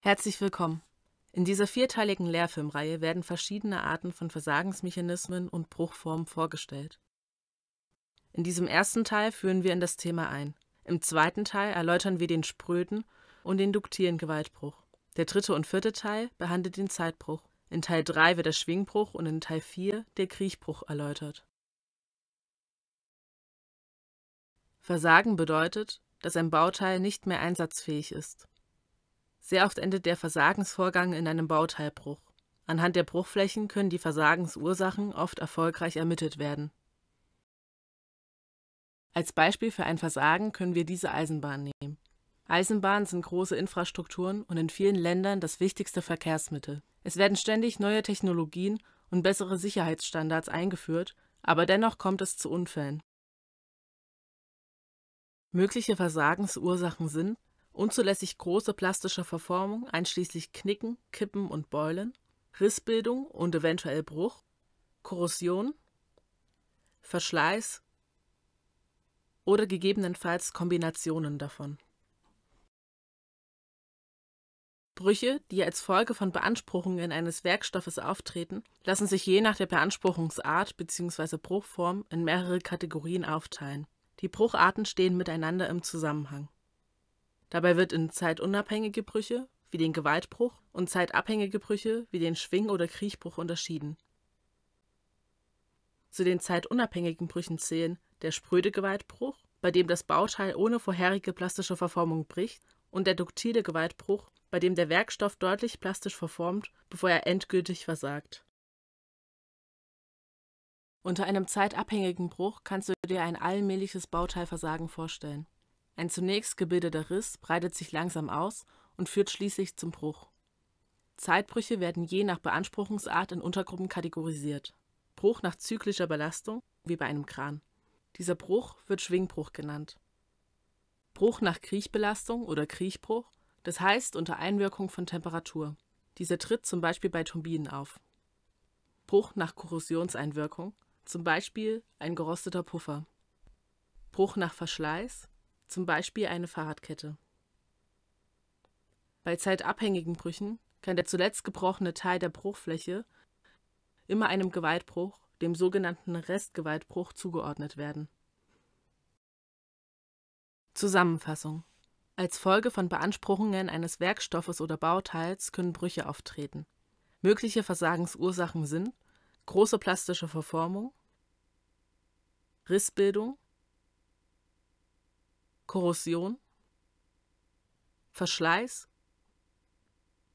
Herzlich willkommen. In dieser vierteiligen Lehrfilmreihe werden verschiedene Arten von Versagensmechanismen und Bruchformen vorgestellt. In diesem ersten Teil führen wir in das Thema ein. Im zweiten Teil erläutern wir den spröden und den duktilen Gewaltbruch. Der dritte und vierte Teil behandelt den Zeitbruch. In Teil 3 wird der Schwingbruch und in Teil 4 der Kriechbruch erläutert. Versagen bedeutet, dass ein Bauteil nicht mehr einsatzfähig ist. Sehr oft endet der Versagensvorgang in einem Bauteilbruch. Anhand der Bruchflächen können die Versagensursachen oft erfolgreich ermittelt werden. Als Beispiel für ein Versagen können wir diese Eisenbahn nehmen. Eisenbahnen sind große Infrastrukturen und in vielen Ländern das wichtigste Verkehrsmittel. Es werden ständig neue Technologien und bessere Sicherheitsstandards eingeführt, aber dennoch kommt es zu Unfällen. Mögliche Versagensursachen sind unzulässig große plastische Verformung, einschließlich Knicken, Kippen und Beulen, Rissbildung und eventuell Bruch, Korrosion, Verschleiß oder gegebenenfalls Kombinationen davon. Brüche, die als Folge von Beanspruchungen eines Werkstoffes auftreten, lassen sich je nach der Beanspruchungsart bzw. Bruchform in mehrere Kategorien aufteilen. Die Brucharten stehen miteinander im Zusammenhang. Dabei wird in zeitunabhängige Brüche wie den Gewaltbruch und zeitabhängige Brüche wie den Schwing- oder Kriechbruch unterschieden. Zu den zeitunabhängigen Brüchen zählen der spröde Gewaltbruch, bei dem das Bauteil ohne vorherige plastische Verformung bricht, und der duktile Gewaltbruch, bei dem der Werkstoff deutlich plastisch verformt, bevor er endgültig versagt. Unter einem zeitabhängigen Bruch kannst du dir ein allmähliches Bauteilversagen vorstellen ein zunächst gebildeter Riss breitet sich langsam aus und führt schließlich zum Bruch. Zeitbrüche werden je nach Beanspruchungsart in Untergruppen kategorisiert. Bruch nach zyklischer Belastung, wie bei einem Kran. Dieser Bruch wird Schwingbruch genannt. Bruch nach Kriechbelastung oder Kriechbruch, das heißt unter Einwirkung von Temperatur. Dieser tritt zum Beispiel bei Turbinen auf. Bruch nach Korrosionseinwirkung, zum Beispiel ein gerosteter Puffer. Bruch nach Verschleiß, zum Beispiel eine Fahrradkette. Bei zeitabhängigen Brüchen kann der zuletzt gebrochene Teil der Bruchfläche immer einem Gewaltbruch, dem sogenannten Restgewaltbruch, zugeordnet werden. Zusammenfassung Als Folge von Beanspruchungen eines Werkstoffes oder Bauteils können Brüche auftreten. Mögliche Versagensursachen sind große plastische Verformung, Rissbildung, Korrosion, Verschleiß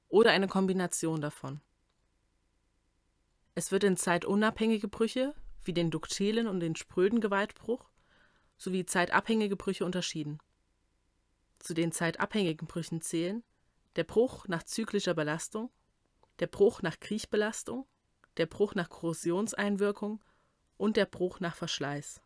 oder eine Kombination davon. Es wird in zeitunabhängige Brüche wie den duktelen und den spröden Gewaltbruch sowie zeitabhängige Brüche unterschieden. Zu den zeitabhängigen Brüchen zählen der Bruch nach zyklischer Belastung, der Bruch nach Kriechbelastung, der Bruch nach Korrosionseinwirkung und der Bruch nach Verschleiß